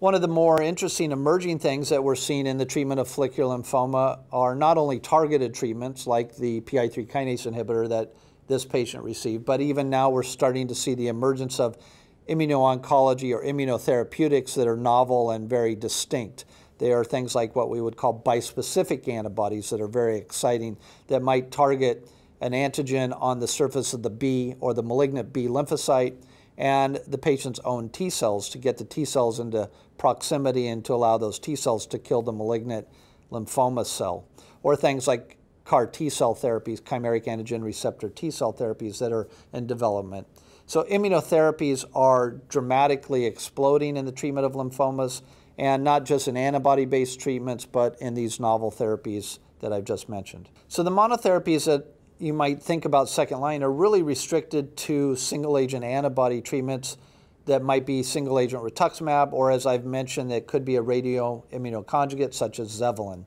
One of the more interesting emerging things that we're seeing in the treatment of follicular lymphoma are not only targeted treatments like the PI3 kinase inhibitor that this patient received, but even now we're starting to see the emergence of immuno-oncology or immunotherapeutics that are novel and very distinct. They are things like what we would call bispecific antibodies that are very exciting that might target an antigen on the surface of the B or the malignant B lymphocyte and the patient's own T cells to get the T cells into proximity and to allow those T cells to kill the malignant lymphoma cell. Or things like CAR T cell therapies, chimeric antigen receptor T cell therapies that are in development. So immunotherapies are dramatically exploding in the treatment of lymphomas, and not just in antibody-based treatments, but in these novel therapies that I've just mentioned. So the monotherapies that you might think about second line are really restricted to single agent antibody treatments that might be single agent rituximab, or as I've mentioned, that could be a radio immunoconjugate such as Zevalin.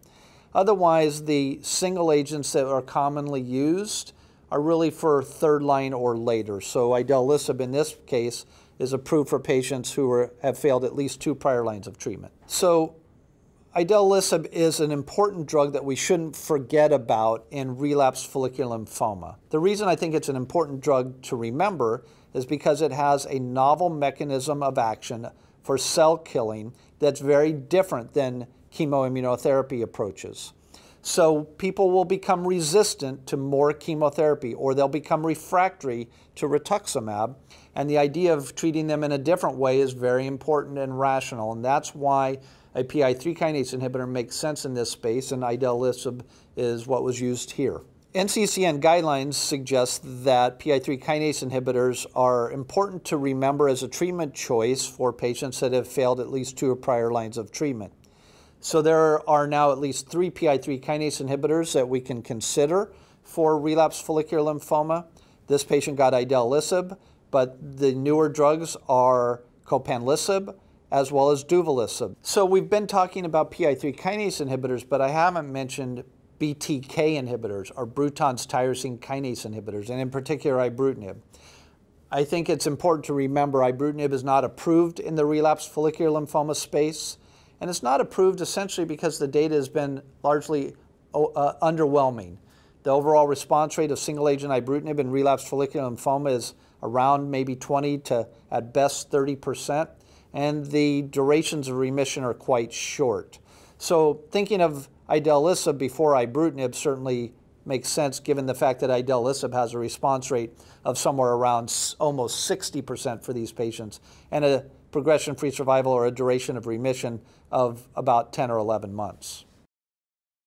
Otherwise, the single agents that are commonly used are really for third line or later. So idelalisib in this case is approved for patients who are, have failed at least two prior lines of treatment. So Idelalisib is an important drug that we shouldn't forget about in relapsed follicular lymphoma. The reason I think it's an important drug to remember is because it has a novel mechanism of action for cell killing that's very different than chemoimmunotherapy approaches. So people will become resistant to more chemotherapy or they'll become refractory to rituximab. And the idea of treating them in a different way is very important and rational. And that's why a PI3 kinase inhibitor makes sense in this space, and idelalisib is what was used here. NCCN guidelines suggest that PI3 kinase inhibitors are important to remember as a treatment choice for patients that have failed at least two prior lines of treatment. So there are now at least three PI3 kinase inhibitors that we can consider for relapsed follicular lymphoma. This patient got idelalisib, but the newer drugs are copanlisib, as well as duvelisib. So we've been talking about PI3 kinase inhibitors, but I haven't mentioned BTK inhibitors or Bruton's tyrosine kinase inhibitors, and in particular ibrutinib. I think it's important to remember ibrutinib is not approved in the relapsed follicular lymphoma space, and it's not approved essentially because the data has been largely uh, uh underwhelming. The overall response rate of single agent ibrutinib in relapsed follicular lymphoma is around maybe 20 to at best 30 percent and the durations of remission are quite short. So thinking of idelalisib before ibrutinib certainly makes sense given the fact that idelalisib has a response rate of somewhere around almost 60% for these patients and a progression-free survival or a duration of remission of about 10 or 11 months.